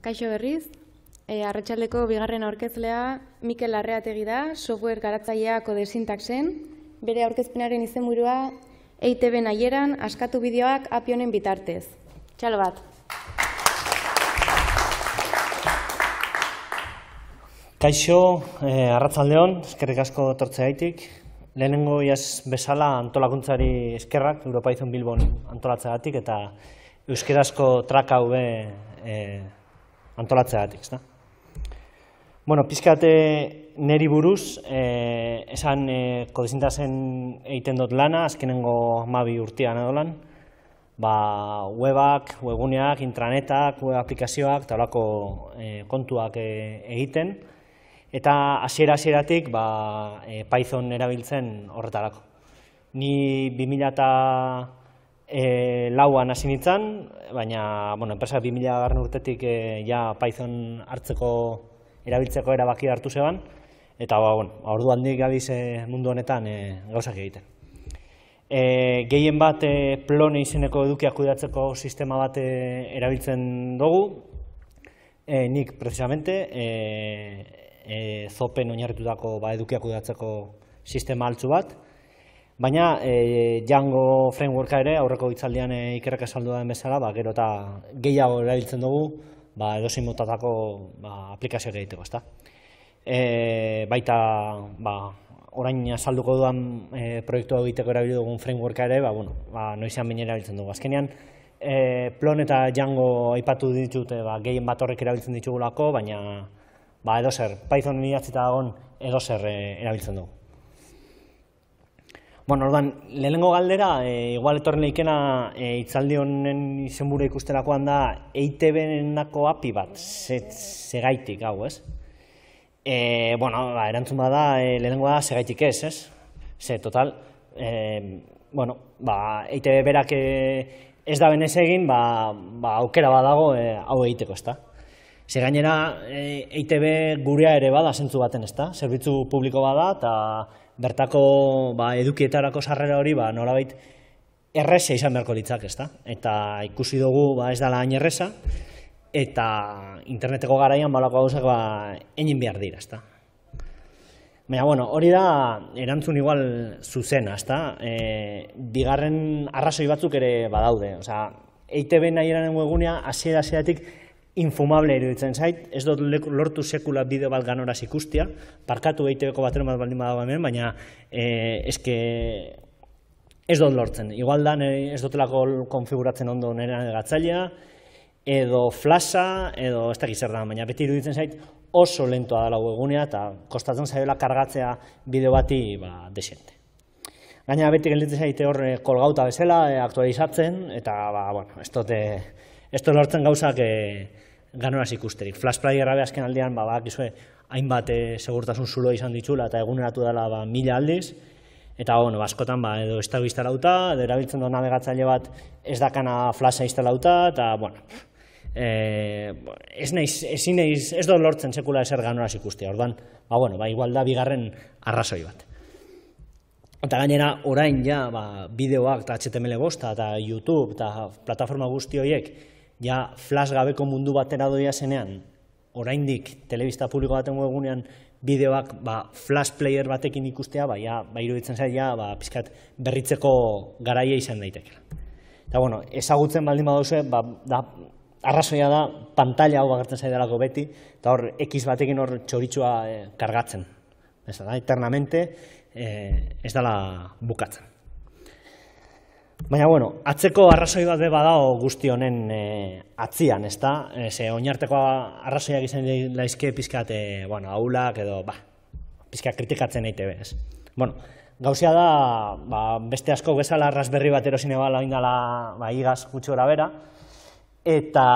Kaixo berriz, e, arratsaldeko bigarren aurkezlea Mikel Arreategi da, software garatzailea kode sintaxen, bere aurkezpenaren izenburua EITB nahieran askatu bideoak apionen bitartez. Txalo bat! Kaixo, e, eh, arratzaldeon, eskerrik asko tortzea haitik, Lehenengo iaz bezala antolakuntzari eskerrak, Europa izan Bilbon antolatzeagatik eta Euskerazko traka hube e, eh, antolatzea gatik, ezta? Bueno, pizkate eh, neri buruz, eh, esan eh, egiten dut lana, azkenengo mabi urtean edo lan, ba, webak, webuneak, intranetak, web aplikazioak, eta eh, kontuak eh, egiten, eta hasiera asieratik ba, eh, Python erabiltzen horretarako. Ni e, lauan hasi nintzen, baina, bueno, enpresak 2000 garren urtetik e, ja Python hartzeko erabiltzeko erabaki hartu zeban, eta, ba, bueno, ba, ordu handik gabiz e, mundu honetan e, gauzak egiten. E, gehien bat e, plone izeneko edukiak kudatzeko sistema bat e, erabiltzen dugu, e, nik, precisamente, e, e, zopen oinarritutako ba, edukiak kudatzeko sistema altzu bat, Baina e, Django frameworka ere aurreko hitzaldian e, ikerrak esaldu den bezala, ba, gero eta gehiago erabiltzen dugu, ba, edozein motatako ba, aplikazioak egiteko, E, baita, ba, orain azalduko duan e, proiektu egiteko erabili dugun frameworka ere, ba, bueno, ba, noizean bine erabiltzen dugu. Azkenean, e, Plon eta Django aipatu ditut, e, ba, gehien bat horrek erabiltzen ditugulako, baina ba, edozer, Python idatzita dagoen edozer e, erabiltzen dugu. Bueno, ordan, lehenengo galdera, e, igual etorri leikena e, eh, itzaldi honen izenbure ikusterakoan da eitb api bat, segaitik, hau, ez? E, bueno, ba, erantzun da, e, lehenengo da, segaitik ez, ez? Ze, total, e, bueno, ba, EITB berak ez da benez egin, ba, ba, aukera badago e, hau egiteko, ez da? Ze gainera, e, EITB gurea ere bada, zentzu baten, ez da? Zerbitzu publiko bada, eta bertako ba, edukietarako sarrera hori ba, nolabait erresa izan beharko litzak, ezta? Eta ikusi dugu ba, ez da hain erresa, eta interneteko garaian balako gauzak ba, enin behar dira, Baina, bueno, hori da erantzun igual zuzena, ezta? E, bigarren arrazoi batzuk ere badaude, osea, EITB nahi eranen webgunea, asiera infumable iruditzen zait, ez dut lortu sekula bideo bat ganoraz ikustia, parkatu eiteko bateren bat baldin badago hemen, baina eh, eske ez dut lortzen. Igual da, ez konfiguratzen ondo nire negatzailea, edo flasa, edo ez da gizera da, baina beti iruditzen zait oso lentoa da lau egunea, eta kostatzen zaiola kargatzea bideo bati ba, desente. Gaina beti gelditzen zaite hor eh, kolgauta bezala, eh, aktualizatzen, eta ba, bueno, ez dut ez du lortzen gauzak e, ganoraz ikusterik. Flash Player azken aldean, ba, bak, hainbat e, segurtasun zulo izan ditzula eta eguneratu dela ba, mila aldiz, eta bueno, ba, askotan ba, edo estau instalauta, edo erabiltzen du navegatzaile bat ez dakana flasa instalauta, eta bueno, e, ez neiz, ez, ez lortzen sekula ezer ganoraz ikustea, orduan, ba, bueno, ba, igual da bigarren arrazoi bat. Eta gainera, orain ja, ba, bideoak, eta HTML bosta, eta YouTube, eta plataforma guzti horiek, ja flash gabeko mundu batera doia zenean, oraindik telebista publiko baten egunean bideoak ba, flash player batekin ikustea, ba, ja, ba, iruditzen zait, ja, ba, pizkat berritzeko garaia izan daitekela. Eta, bueno, ezagutzen baldin baduzue, ba, da, arrazoia da, pantalla hau bagartzen zaidalako beti, eta hor, X batekin hor txoritxua eh, kargatzen. eta da, eternamente, eh, ez dala bukatzen. Baina, bueno, atzeko arrazoi bat beba badago guzti honen e, atzian, ez da? Eh, oinarteko arrazoiak izan laizke pizkat, e, eh, bueno, aulak edo, ba, pizkat kritikatzen eite bez. Bueno, gauzia da, ba, beste asko bezala arraz berri bat erosine bala oindala, ba, igaz gutxo bera. Eta,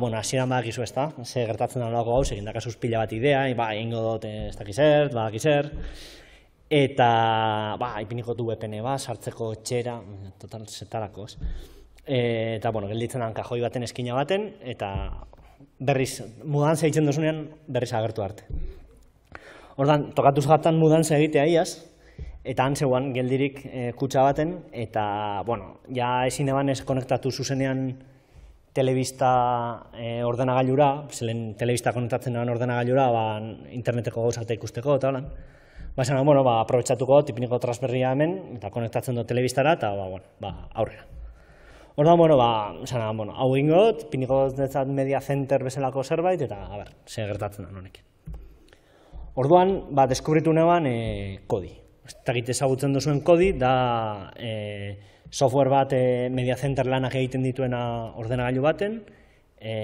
bueno, hasiera badak izu ez da, gertatzen da nolako gauz, egin dakasuz pila bat idea, ba, ingo dote, ez dakizert, badakizert. Eta, ba, ipiniko du bepene, ba, sartzeko txera, mm, total, zetarako, ez. Eta, bueno, gelditzen kajoi baten, eskina baten, eta berriz, mudan zehitzen duzunean, berriz agertu arte. Hortan, tokatuz gatan mudan zehitea iaz, eta han zegoan geldirik e, eh, kutsa baten, eta, bueno, ja ezin eban ez konektatu zuzenean telebista e, ordenagailura, zelen telebista konektatzen eban ordenagailura, ba, interneteko gauzate ikusteko, eta holan ba, zena, bueno, ba, aprobetsatuko dut, ipiniko transberria hemen, eta konektatzen dut telebistara, eta ba, bueno, ba, aurrera. Orduan, bueno, ba, zena, bueno, hau ingot, ipiniko dut media center bezalako zerbait, eta, a ber, gertatzen da nonekin. Orduan, ba, deskubritu neban, e, kodi. Eta gite esagutzen duzuen kodi, da, e, software bat e, media center lanak egiten dituena ah, ordenagailu baten, e,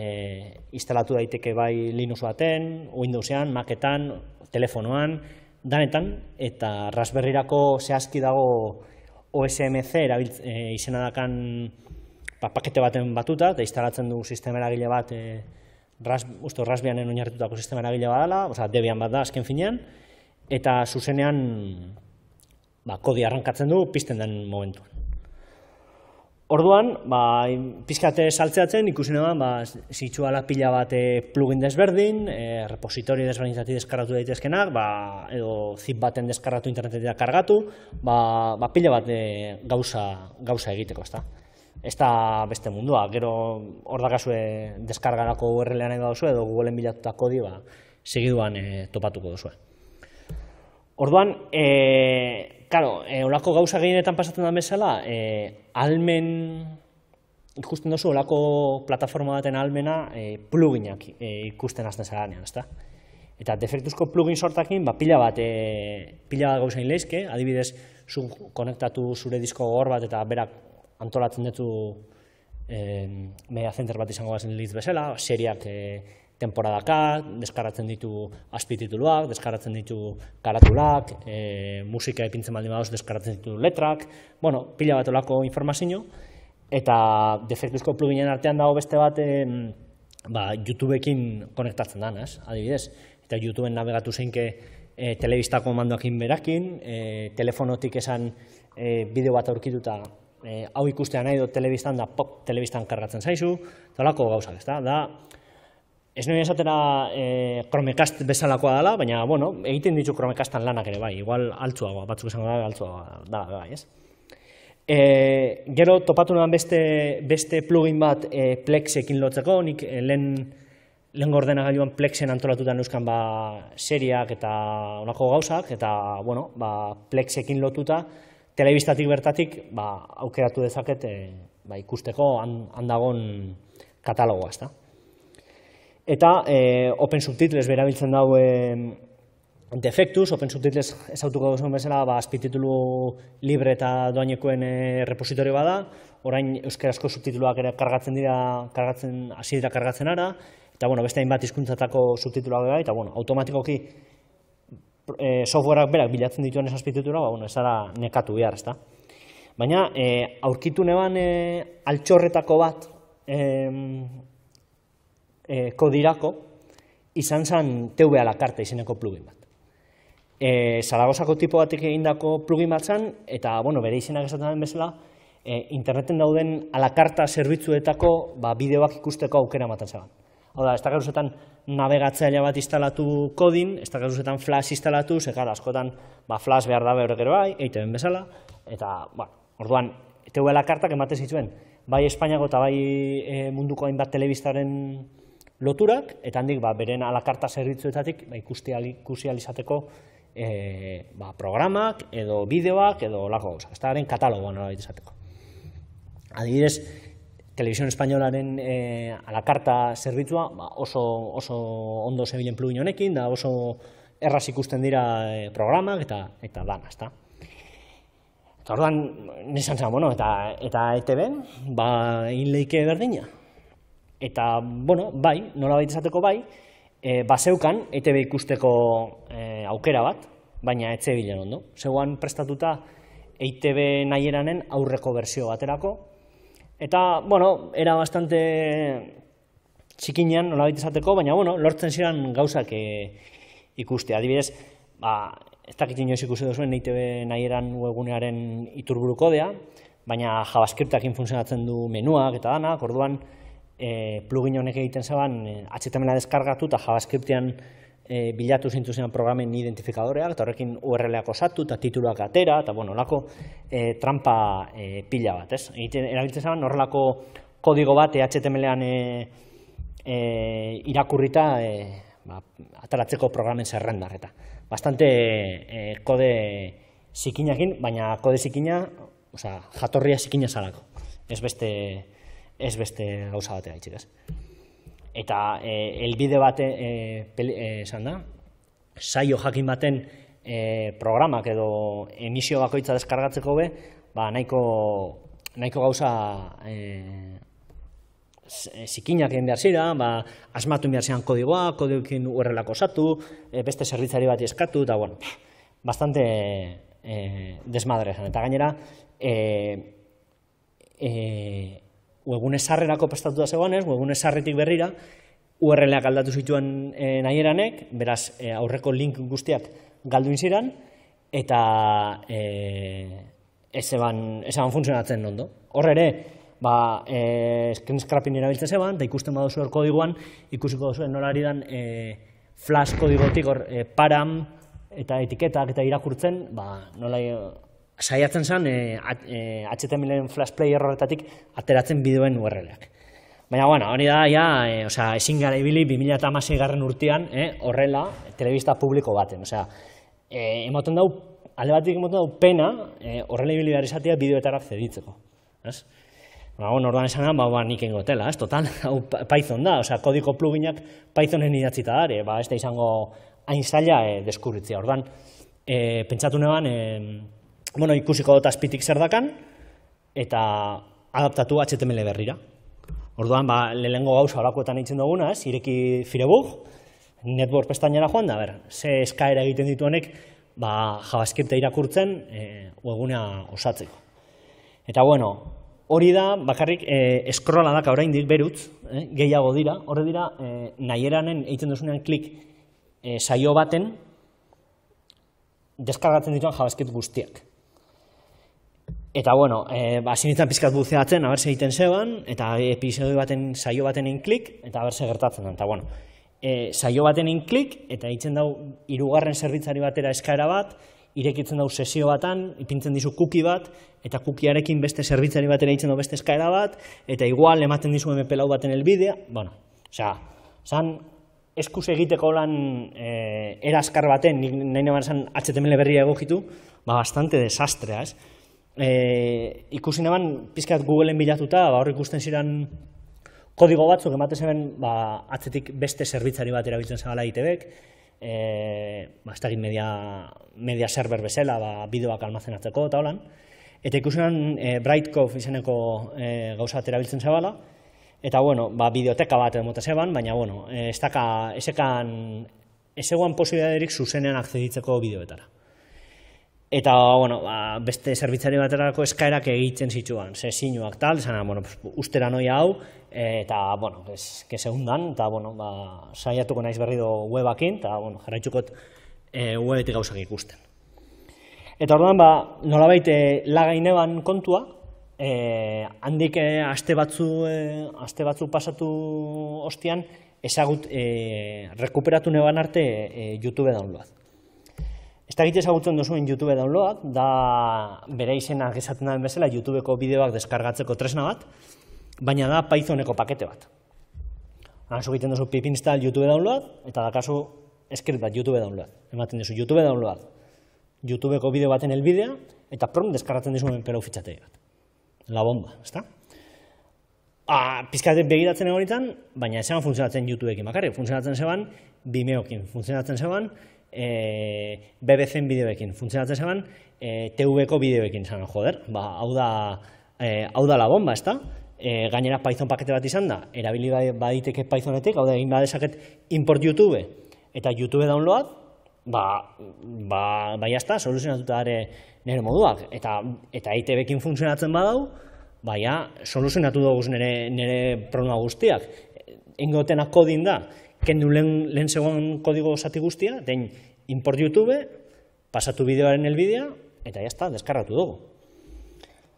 instalatu daiteke bai Linux baten, Windowsean, Macetan, telefonoan, danetan, eta rasberrirako zehazki dago OSMC erabiltz, e, eh, izena dakan pakete baten batuta, eta instalatzen du sistema eragile bat e, ras, usto, rasbianen oinarritutako sistema eragile bat dela, debian bat da, azken finean, eta zuzenean ba, kodi arrankatzen du pizten den momentuan. Orduan, ba, pizkate saltzeatzen, ikusi nuen, ba, zitzuala pila bat eh, plugin desberdin, e, eh, repositori desberdinzati deskarratu daitezkenak, ba, edo zip baten deskarratu internetetea kargatu, ba, ba, pila bat e, gauza, gauza egiteko, ez da. Ez da beste mundua, gero hor da kasue deskargarako URL-ean edo zuen, edo Google-en kodi, ba, segiduan e, topatuko duzu. Orduan, e, claro, e, olako gauza gehienetan pasatzen da bezala, e, almen ikusten duzu olako plataforma baten almena e, pluginak e, ikusten hasten zaranean, ezta? Eta defektuzko plugin sortakin, ba, pila bat, e, pila bat gauzain lehizke, adibidez, zu konektatu zure disko gogor bat eta berak antolatzen ditu e, media center bat izango bazen lehiz bezala, seriak e, temporadaka, deskaratzen ditu azpitituluak, deskaratzen ditu karatulak, e, eh, musika epintzen baldin badoz, deskarratzen ditu letrak, bueno, pila bat olako informazio, eta defektuzko pluginen artean dago beste bat, e, ba, YouTubekin konektatzen da, Adibidez, eta YouTubeen nabegatu zeinke e, eh, telebistako mandoakin inberakin, e, eh, telefonotik esan e, bideo bat aurkituta e, hau ikustea nahi dut telebistan da pop telebistan kargatzen zaizu, eta gauzak, ez da? da Ez nire esatera eh, Chromecast kromekast bezalakoa dela, baina, bueno, egiten ditu kromekastan lanak ere, bai, igual altzuagoa, batzuk esango da, altzuagoa da, bai, ez? E, gero topatu nuen beste, beste plugin bat e, eh, Plexekin lotzeko, nik e, lehen gailuan Plexen antolatuta euskan ba, seriak eta onako gauzak, eta bueno, ba, Plexekin lotuta, telebistatik bertatik ba, aukeratu dezaket e, ba, ikusteko handagon katalogoa. Ez eta e, open subtitles berabiltzen dau e, defectus open subtitles ez duzen bezala, ba, azpititulu libre eta doainekoen e, repositorio bada, orain euskarazko subtituluak ere kargatzen dira, kargatzen, hasi kargatzen ara, eta bueno, beste hainbat izkuntzatako subtituluak bai, eta bueno, automatikoki eh, softwareak berak bilatzen dituen esazpitutura, ba, bueno, ez ara nekatu behar, ezta. Baina, e, aurkitu neban e, altxorretako bat, e, kodirako, izan zen TV ala karta izeneko plugin bat. E, Zaragozako tipo batik egindako plugin bat zan, eta bueno, bere izenak esaten den bezala, e, interneten dauden ala zerbitzuetako ba, bideoak ikusteko aukera maten zagan. Hau da, ez da gauzetan navegatzailea bat instalatu kodin, ez da gauzetan flash instalatu, zekar askotan ba, flash behar da behar gero bai, eiten bezala, eta, bueno, orduan, TV ala kartak ematen zituen, bai Espainiako eta bai e, munduko hainbat telebistaren loturak, eta handik ba, beren alakarta zerbitzuetatik ba, ikusti, al, izateko alizateko eh, ba, programak, edo bideoak, edo holako gauzak. Ez da katalogoan izateko. Adibidez, Televisión Españolaren e, alakarta zerbitzua ba, oso, oso ondo zebilen plugin honekin, da oso erraz ikusten dira eh, programak eta eta dana, ezta. Eta orduan, nesan bueno, eta, eta e ben, ba, inleike berdina, Eta, bueno, bai, nola baita esateko bai, e, baseukan ETV ikusteko e, aukera bat, baina etxe bilen ondo. Zegoan prestatuta EITB nahieranen aurreko bersio baterako. Eta, bueno, era bastante txikinean nola esateko, baina, bueno, lortzen ziren gauzak e, ikuste. Adibidez, ba, ez dakit inoiz ikusi duzuen EITB nahieran webunearen iturburu kodea, baina javascriptak funtzionatzen du menuak eta dana, orduan, e, plugin honek egiten zeban e, HTML-a deskargatu eta javascriptian e, bilatu zintu programen identifikadoreak, eta horrekin URL-ak osatu, eta tituluak atera, eta bueno, lako e, trampa e, pila bat, ez? Egiten, erabiltzen zaban horrelako kodigo bat e, HTML-an e, e, irakurrita e, ba, ataratzeko programen zerrendar, eta bastante e, kode zikinakin, baina kode zikina, oza, jatorria zikina zarako. Ez beste, ez beste gauza bat egaitzik ez. Eta e, elbide bate e, peli, e, esan da, saio jakin baten e, programak edo emisio bakoitza deskargatzeko be, ba, nahiko, nahiko gauza e, e zikinak egin behar zira, ba, asmatu behar zian kodigoa, kodioekin urrelako osatu, e, beste zerbitzari bat eskatu, eta bueno, bastante e, desmadre Eta gainera, e, e, webune sarrerako prestatu da zegoen ez, berrira, URL-ak aldatu zituen eh, beraz eh, aurreko link guztiak galdu inziran, eta eh, ez, eban, funtzionatzen nondo. Hor ere, ba, screen scrapping erabiltzen zeban, da ikusten baduzu hor kodiguan, ikusiko duzuen nola ari dan flash kodigotik hor param, eta etiketak eta irakurtzen, ba, nola saiatzen zen e, eh, e, eh, HTMLen flash player horretatik ateratzen bideoen URLak. Baina, bueno, hori da, ja, e, eh, oza, ezin gara ibili 2008 garren urtean e, horrela telebista publiko baten. Osea, e, emoten dugu, alde batik emoten dugu pena e, horrela ibili behar izatea bideoetara zeditzeko. ordan esan ba, ba, nik ingo ez? Total, hau Python da, osea, kodiko pluginak Pythonen idatzita da, ba, ez da izango hain zaila e, deskurritzia. Ordan, e, pentsatu neban, e, bueno, ikusiko dut azpitik zer dakan, eta adaptatu HTML berrira. Orduan, ba, lehenengo gauza horakoetan egiten duguna, ez, ireki firebug, network pestainera joan da, ber, ze eskaera egiten dituenek honek, ba, javascripta irakurtzen, e, uegunea osatzeko. Eta, bueno, hori da, bakarrik, e, eskrola daka orain dit berutz, e, gehiago dira, horre dira, e, nahi eranen, egiten duzunean klik e, saio baten, deskargatzen dituen javascript guztiak. Eta bueno, eh ba sinitzen pizkat buzeatzen, a ber egiten zeban, eta episodio baten saio baten inklik, eta ber gertatzen da. Ta bueno, e, saio baten inklik, eta egiten dau hirugarren zerbitzari batera eskaera bat, irekitzen dau sesio batan, ipintzen dizu kuki bat eta cookiearekin beste zerbitzari batera itzen dau beste eskaera bat eta igual ematen dizu MP4 baten helbidea, Bueno, o sea, san egiteko lan e, eh, eraskar baten, nik nahi nabaren HTML berria egokitu, ba, bastante desastrea, e, eban, neban, pizkat Googleen bilatuta, ba, hor ikusten ziren kodigo batzuk, ematen hemen, ba, atzetik beste zerbitzari bat erabiltzen zabala ITBek, e, ba, media, media server bezala, ba, bideoak eta holan, eta ikusi neban e, Brightcove izeneko e, gauza bat erabiltzen zabala, Eta, bueno, ba, bideoteka bat edo mota zeban, baina, bueno, e, ez daka, ezekan, ez eguan posibidaderik zuzenean akzeditzeko bideoetara. Eta, bueno, ba, beste zerbitzari baterako eskaerak egiten zituan, ze zinuak tal, zena, bueno, ustera noia hau, eta, bueno, ez, dan, eta, bueno, ba, saiatuko naiz berri do webakin, eta, bueno, jarraitzukot e, webetik gauzak ikusten. Eta orduan, ba, nolabait, e, lagaineban kontua, e, handik e, aste batzu, e, aste batzu pasatu ostian, ezagut, e, rekuperatu neban arte e, YouTube download. Ez dakit ezagutzen duzuen YouTube downloadak, da bere izena gizaten den bezala YouTubeko bideoak deskargatzeko tresna bat, baina da Pythoneko pakete bat. Hanzu egiten duzu pip install YouTube download, eta dakazu eskert bat YouTube download. Ematen duzu YouTube download, YouTubeko bideo baten elbidea, eta prom deskargatzen duzu pelau fitxategi bat. La bomba, ez da? Ah, Piskatzen begiratzen egonetan, baina ez funtzionatzen YouTubekin bakarri. Funtzionatzen zeban Vimeokin, funtzionatzen zeban e, eh, BBC bideoekin, funtzionatzen zeban, e, eh, TV-ko bideoekin zan, joder, ba, hau da, e, hau da la bomba, ez da? gainera Python pakete bat izan da, erabili ba, baditeke Pythonetik, hau da, egin badezaket import YouTube, eta YouTube download, ba, ba, ba jazta, soluzionatuta nire moduak, eta, eta ITB-ekin funtzionatzen badau, ba, ja, soluzionatu dugu nire, nire problema guztiak. Engotena kodin da, Ken du lehen, lehen zegoen kodigo zati guztia, den import YouTube, pasatu bideoaren helbidea, eta jazta, deskarratu dugu.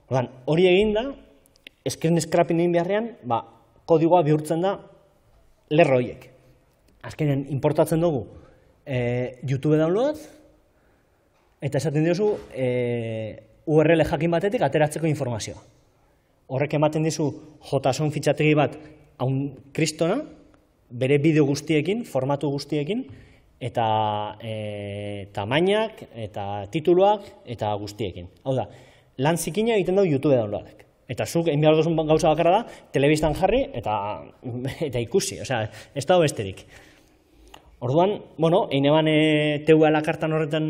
Ordan, hori egin da, eskeren eskrapin egin beharrean, ba, kodigoa bihurtzen da lerroiek. Azkenean, importatzen dugu eh, YouTube download, eta esaten diozu e, eh, URL jakin batetik ateratzeko informazioa. Horrek ematen dizu Json fitxategi bat haun kristona, bere bideo guztiekin, formatu guztiekin, eta e, tamainak, eta tituluak, eta guztiekin. Hau da, lan zikina egiten dugu YouTube downloadek. Eta zuk egin behar duzun gauza bakarra da, telebistan jarri eta, eta ikusi, osea, ez da besterik. Orduan, bueno, egin eban e, alakartan horretan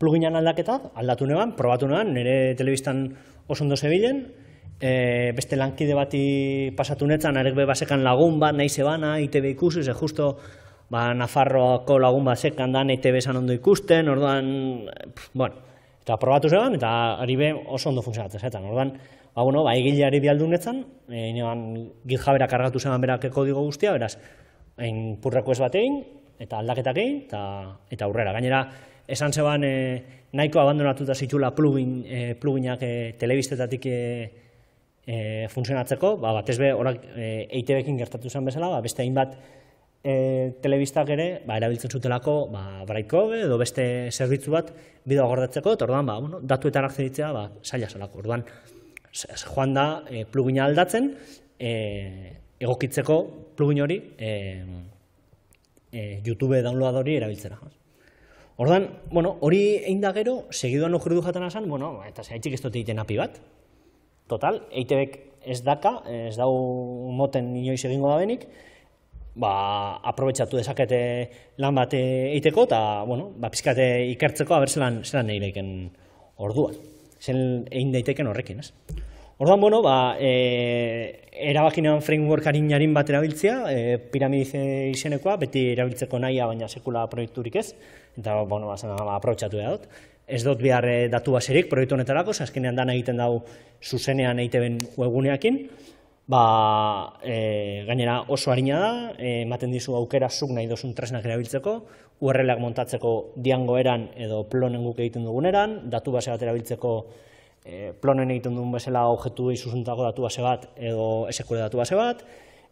pluginan aldaketa, aldatu neban, probatu neban, nire telebistan oso zebilen, e, beste lankide bati pasatu netzan, arek bebasekan lagun bat, nahi zebana, ITB ikusi, ze justo ba, Nafarroako lagun bat da, nahi zan ondo ikusten, orduan, bueno, eta probatu zeban, eta ari be oso ondo funtzionatzen zetan, orduan, ba, bueno, ba, egileari bialdu netzan, e, inoan kargatu zeban berake kodigo guztia, beraz, hain purreko ez batein, eta aldaketak egin, eta, eta aurrera. Gainera, esan zeban, e, nahiko abandonatuta zitula plugin, e, pluginak e, telebistetatik e, e, funtzionatzeko, ba, bat ez be, orak e, gertatu zen bezala, ba, beste hainbat e, telebistak ere ba, erabiltzen zutelako ba, braiko edo beste zerbitzu bat bideo gordetzeko, eta orduan, ba, bueno, datuetan akzeditzea ba, saia zelako. Orduan, joan da e, plugina aldatzen, e, egokitzeko plugin hori e, e, YouTube download hori erabiltzera. Orduan, bueno, hori eindagero, gero, segiduan okurdu jaten asan, bueno, eta zehaitxik ez dut egiten api bat, total, eitebek ez daka, ez dau moten inoiz egingo da benik, ba, aprobetsatu dezakete lan bat eiteko, eta, bueno, ba, pizkate ikertzeko, abertzelan zelan nahi leken orduan, zen egin daiteken horrekin, ez? Orduan, bueno, ba, e, erabakinean framework harinarin bat erabiltzea, e, piramidize izenekoa, beti erabiltzeko nahia, baina sekula proiekturik ez, eta, bueno, ba, aprobetsatu da dut ez dut behar eh, datu baserik proiektu honetarako, azkenean dan egiten dau zuzenean eiteben ben webguneakin, ba, e, gainera oso harina da, eh, ematen dizu aukera zuk nahi dozun tresnak erabiltzeko, URLak montatzeko diango eran edo plonen guk egiten duguneran, datu base erabiltzeko e, plonen egiten dugun bezala objektu izuzuntako datu base bat edo esekure datu base bat,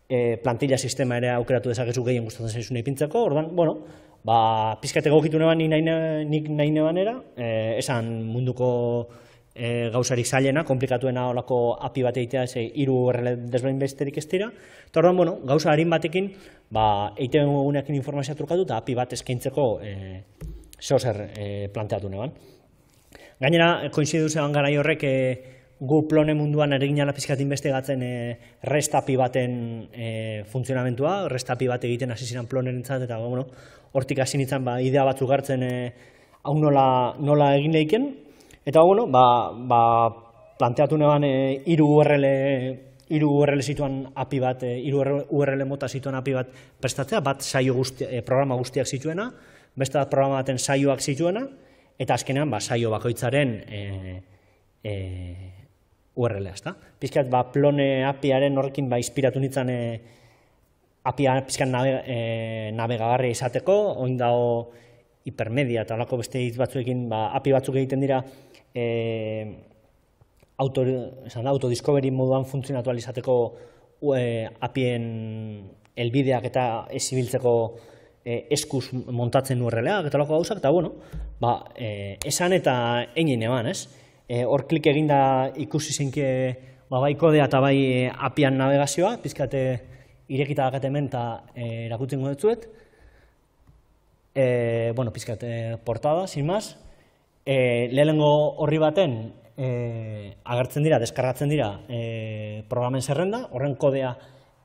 e, plantilla sistema ere aukeratu dezakezu gehien gustatzen zaizuna ipintzeko, orduan, bueno, ba, pizkate gokitu neban nik nahi, nik nebanera, e, esan munduko e, gauzarik zailena, komplikatuena holako api bat eitea ze iru errele desbain besterik ez dira. orduan, bueno, gauza batekin, ba, eite egunekin informazioa trukatu eta api bat eskaintzeko e, e, planteatu neban. Gainera, koinzidu zeban gara horrek, e, gu plone munduan eregin ala beste gatzen e, eh, restapi baten e, eh, funtzionamentua, restapi bat egiten hasi ziren ploneren eta bueno, hortik hasi nintzen ba, idea batzuk hartzen e, hau nola, nola egin lehiken. Eta bueno, ba, ba, planteatu neban e, iru URL, iru URL zituen api bat, e, URL mota zituen api bat prestatzea, bat saio guzti, programa guztiak zituena, beste bat programa baten saioak zituena, eta azkenean ba, saio bakoitzaren e, e, URL, ezta? ba Plone apiaren horrekin ba inspiratu nitzan e, eh, apia pizkan nabe, e, izateko, oin dago hipermedia eta holako beste hitz batzuekin ba api batzuk egiten dira e, auto, esan, autodiscovery moduan funtzionatu izateko e, apien elbideak eta ezibiltzeko e, eskuz montatzen urrelea, eta lako gauzak, eta bueno, ba, e, esan eta egin eban, ez? Eh, hor e, klik eginda ikusi zenke ba, bai kodea eta bai eh, apian navegazioa, pizkate irekita dakat hemen eta e, eh, erakutzen godetzuet. E, bueno, pizkat, portada, sin mas. E, lehenengo horri baten e, agertzen dira, deskargatzen dira e, programen zerrenda, horren kodea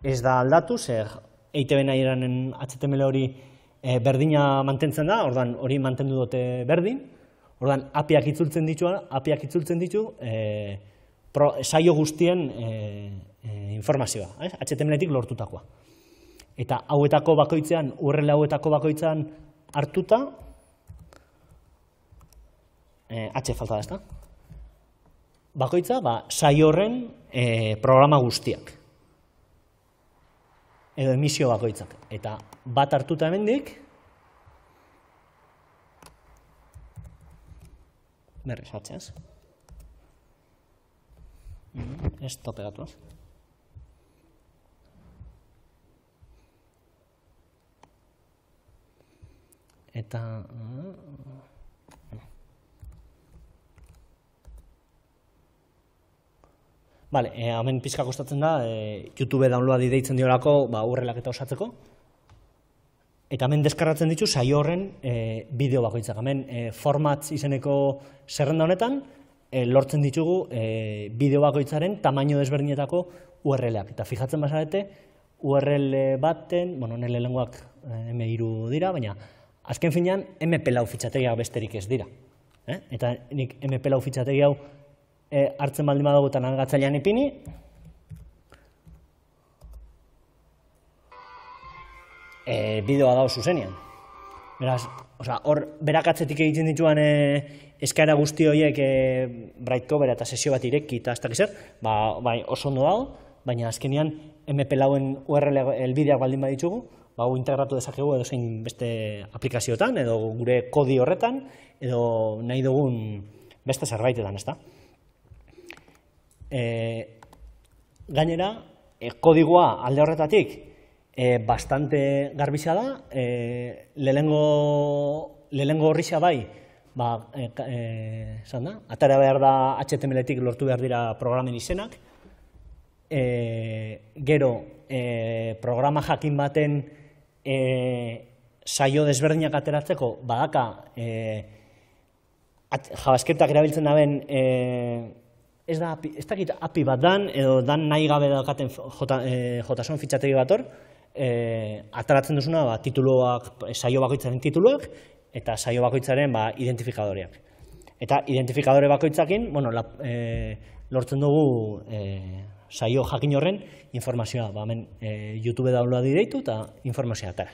ez da aldatu, zer EITB nahi eranen HTML hori e, berdina mantentzen da, ordan hori mantendu dute berdin. Ordan apiak itzultzen dituan, apiak itzultzen ditu e, saio guztien e, informazioa, eh? HTMLetik lortutakoa. Eta hauetako bakoitzean, URL hauetako bakoitzean hartuta eh H falta da, ezta? Bakoitza ba saio horren e, programa guztiak edo emisio bakoitzak eta bat hartuta hemendik berriz atxez. Mhm, ez tope gatu Eta... Mm, Bale, eh, hemen pizka kostatzen da, eh, YouTube downloadi deitzen diolako, ba, urrelak eta osatzeko, Eta hemen deskarratzen ditu saio horren e, bideo bakoitzak. Hemen e, format izeneko zerrenda honetan e, lortzen ditugu e, bideo bakoitzaren tamaino desberdinetako URL-ak. Eta fijatzen bazarete URL baten, bueno, nire lenguak e, M3 dira, baina azken finean MP4 fitxategiak besterik ez dira. Eh? Eta nik MP4 fitxategi hau e, hartzen baldin badago eta ipini, e, eh, bideoa dago zuzenean. Beraz, osea, hor berakatzetik egiten dituan e, eskaera guzti horiek e, cover eta sesio bat ireki eta ez dakizer, ba, bai, oso ondo dago, baina azkenean MP lauen URL elbideak baldin baditzugu, ba, hau integratu dezakegu edo zein beste aplikazioetan, edo gure kodi horretan, edo nahi dugun beste zerbaitetan, ez da? gainera, e, kodigoa alde horretatik Eh, bastante garbisa da, e, lehenengo, bai, ba, eh, atara behar da HTML-etik lortu behar dira programen izenak, gero programa jakin baten saio desberdinak ateratzeko, badaka, e, javascriptak erabiltzen daben, ez da ez dakit api bat dan, edo dan nahi gabe daukaten jota son fitxategi bat hor, e, ateratzen duzuna ba, tituluak, saio bakoitzaren tituluak eta saio bakoitzaren ba, identifikadoreak. Eta identifikadore bakoitzakin, bueno, la, e, lortzen dugu e, saio jakin horren informazioa, ba, hemen e, YouTube daula direitu eta informazioa atara.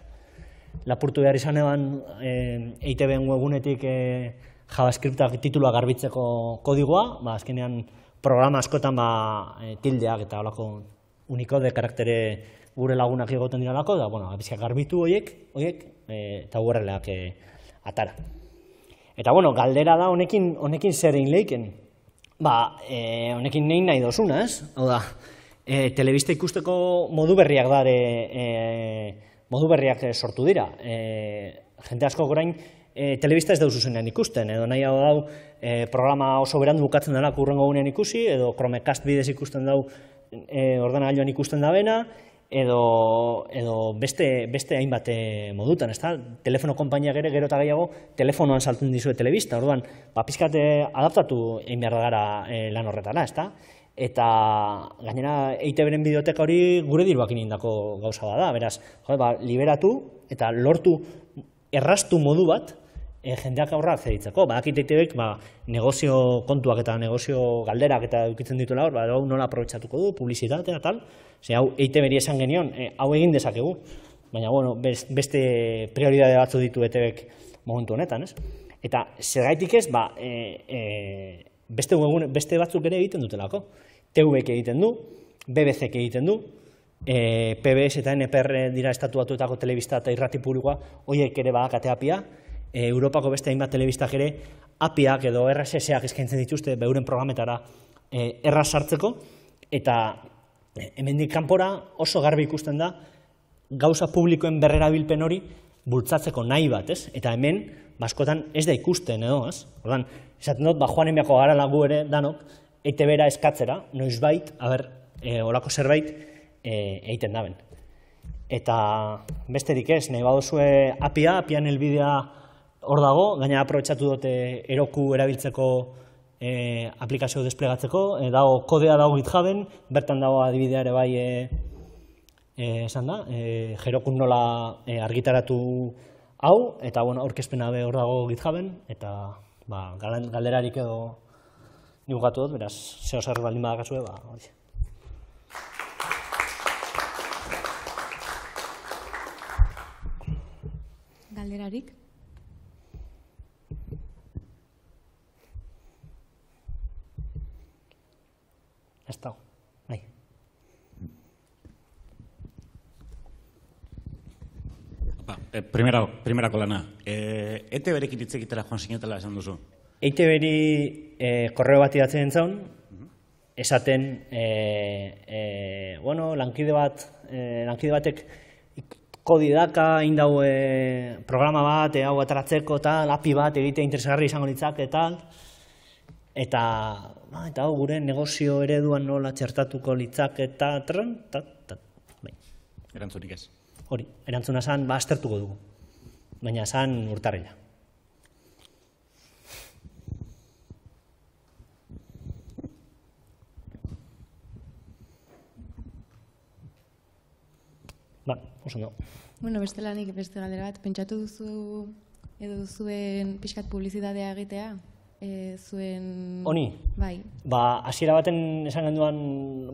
Lapurtu behar izan eban e, EITB-en webunetik e, javascriptak titulua garbitzeko kodigoa, ba, azkenean programa askotan ba, e, tildeak eta olako unikode karaktere gure lagunak egoten dira lako, da, bueno, abizkak garbitu horiek, horiek, e, eta horreleak e, eh, atara. Eta, bueno, galdera da, honekin, honekin zer egin Ba, e, honekin nahi nahi dozuna, ez? Hau da, e, telebista ikusteko modu berriak dar, e, modu berriak sortu dira. E, jente asko gorain, e, telebista ez dauz uzunean ikusten, edo nahi hau dau, programa oso berandu bukatzen dara kurrengo unean ikusi, edo Chromecast bidez ikusten dau, e, ordena ikusten da bena, edo, edo beste, beste hainbat eh, modutan, ez da? Telefono konpainia gero, gero eta gehiago, telefonoan saltzen dizue telebista, orduan, ba, pizkate eh, adaptatu egin behar gara e, lan horretara, ez da? Eta gainera, eite beren bideoteka hori gure diruak inindako gauza da, beraz, jode, ba, liberatu eta lortu erraztu modu bat, e, jendeak aurra zeritzeko. Ba, akitektibek, ba, negozio kontuak eta negozio galderak eta dukitzen ditu hor, ba, hau nola aprobetsatuko du, publizitatea, tal. Ze, hau, eite beri esan genion, e, hau egin dezakegu. Baina, bueno, beste prioridade batzu ditu etebek momentu honetan, ez? Eta, zergaitik ez, ba, e, beste, beste batzuk ere egiten dutelako. TVK egiten du, BBCK egiten du, e, PBS eta NPR dira estatuatuetako telebista eta irrati publikoa, horiek ere badakate e, Europako beste hainbat telebistak ere apiak edo RSS-ak eskaintzen dituzte beuren programetara e, erra sartzeko eta e, hemendik kanpora oso garbi ikusten da gauza publikoen berrerabilpen hori bultzatzeko nahi bat, ez? Eta hemen baskotan ba, ez da ikusten edo, ez? Ordan, esaten dut, ba Joan gara lagu ere danok etebera eskatzera, noizbait, a ber, e, olako zerbait e, daben. Eta besterik ez, nahi apia, apian helbidea hor dago, gaina aprobetsatu dute eroku erabiltzeko e, aplikazio desplegatzeko, e, dago kodea dago GitHuben, bertan dago adibidea ere bai e, e, esan da, e, jerokun nola argitaratu hau, eta bueno, aurkezpena be hor dago GitHuben, eta ba, galderarik edo nigu dut, beraz, zeo zer baldin badakazue, ba, hori. Galderarik? Ez dago. Ba, primera, primera kolana. E, eh, ete berekin hitz egitera Juan sinetela esan duzu? Eite beri korreo eh, bat idatzen zaun, mhm. esaten, eh, bueno, lankide bat, lankide batek kodi daka, indau programa bat, hau ataratzeko, tal, api bat egite interesgarri izango eta tal, eta ba, eta hau gure negozio ereduan nola txertatuko litzak eta tran, ta, ta, bai. Erantzunik ez. Hori, erantzuna zan, ba, astertuko dugu. Baina zan urtarrela. Ba, oso Bueno, beste lanik, beste bat, pentsatu duzu edo duzuen pixkat publizitatea egitea, e, zuen... Honi? Bai. Ba, hasiera baten esan genduan,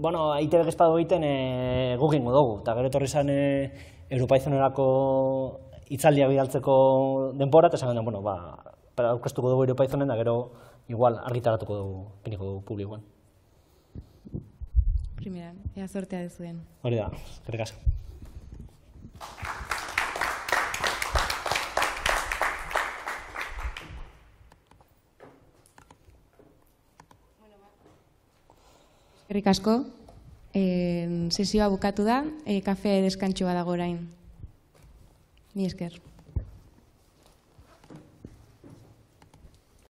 bueno, aite bekez padu egiten e, eh, gugin godogu. Eta gero etorri zen e, eh, Europaizan erako bidaltzeko denbora, eta esan genduan, bueno, ba, aurkeztuko dugu Europaizanen, da gero igual argitaratuko dugu, piniko dugu publikoan. Primera, ea sortea dezuen. Hori da, gerrik Eskerrik asko. Eh, sesioa bukatu da. e, kafe deskantxoa dago orain. Mi esker.